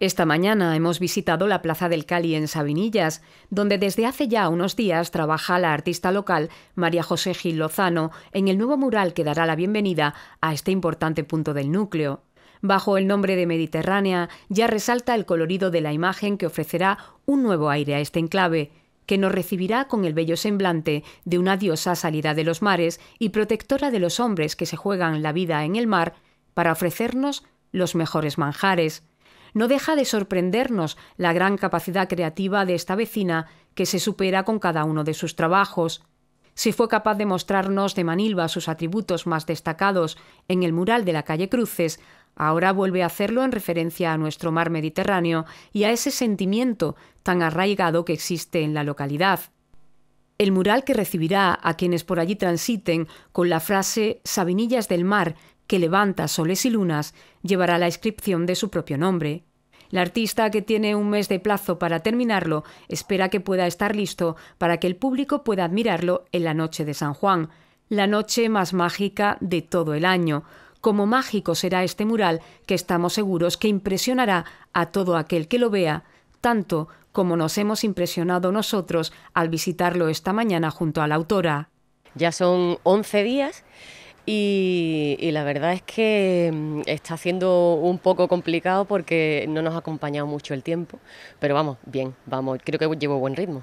Esta mañana hemos visitado la Plaza del Cali en Sabinillas, donde desde hace ya unos días trabaja la artista local María José Gil Lozano en el nuevo mural que dará la bienvenida a este importante punto del núcleo. Bajo el nombre de Mediterránea ya resalta el colorido de la imagen que ofrecerá un nuevo aire a este enclave, que nos recibirá con el bello semblante de una diosa salida de los mares y protectora de los hombres que se juegan la vida en el mar para ofrecernos los mejores manjares no deja de sorprendernos la gran capacidad creativa de esta vecina que se supera con cada uno de sus trabajos. Si fue capaz de mostrarnos de Manilva sus atributos más destacados en el mural de la calle Cruces, ahora vuelve a hacerlo en referencia a nuestro mar Mediterráneo y a ese sentimiento tan arraigado que existe en la localidad. El mural que recibirá a quienes por allí transiten con la frase Sabinillas del Mar que levanta soles y lunas, llevará la inscripción de su propio nombre. La artista, que tiene un mes de plazo para terminarlo, espera que pueda estar listo para que el público pueda admirarlo en la noche de San Juan, la noche más mágica de todo el año. Como mágico será este mural que estamos seguros que impresionará a todo aquel que lo vea, tanto como nos hemos impresionado nosotros al visitarlo esta mañana junto a la autora. Ya son 11 días y, la verdad es que mm, está siendo un poco complicado porque no nos ha acompañado mucho el tiempo, pero vamos, bien, vamos, creo que llevo buen ritmo.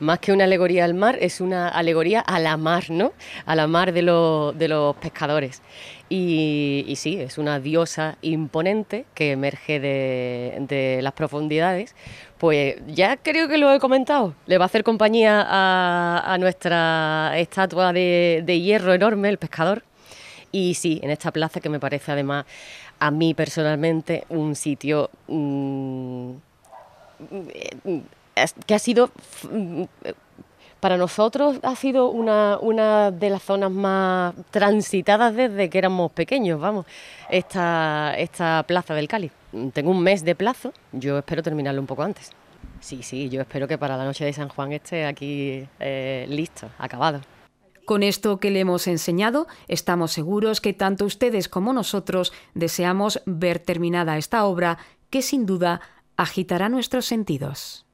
Más que una alegoría al mar, es una alegoría a la mar, ¿no? A la mar de, los pescadores. Y, sí, es una diosa imponente que emerge de, las profundidades. Pues ya creo que lo he comentado. Le va a hacer compañía a, nuestra estatua de, hierro enorme, el pescador. Y sí, en esta plaza que me parece además a mí personalmente un sitio mm, mm, eh, mm, que ha sido mm, para nosotros ha sido una, de las zonas más transitadas desde que éramos pequeños, vamos, esta, plaza del Cáliz. Mm, tengo un mes de plazo, yo espero terminarlo un poco antes. Sí, sí, yo espero que para la noche de San Juan esté aquí eh, listo, acabado. Con esto que le hemos enseñado, estamos seguros que tanto ustedes como nosotros deseamos ver terminada esta obra que sin duda agitará nuestros sentidos.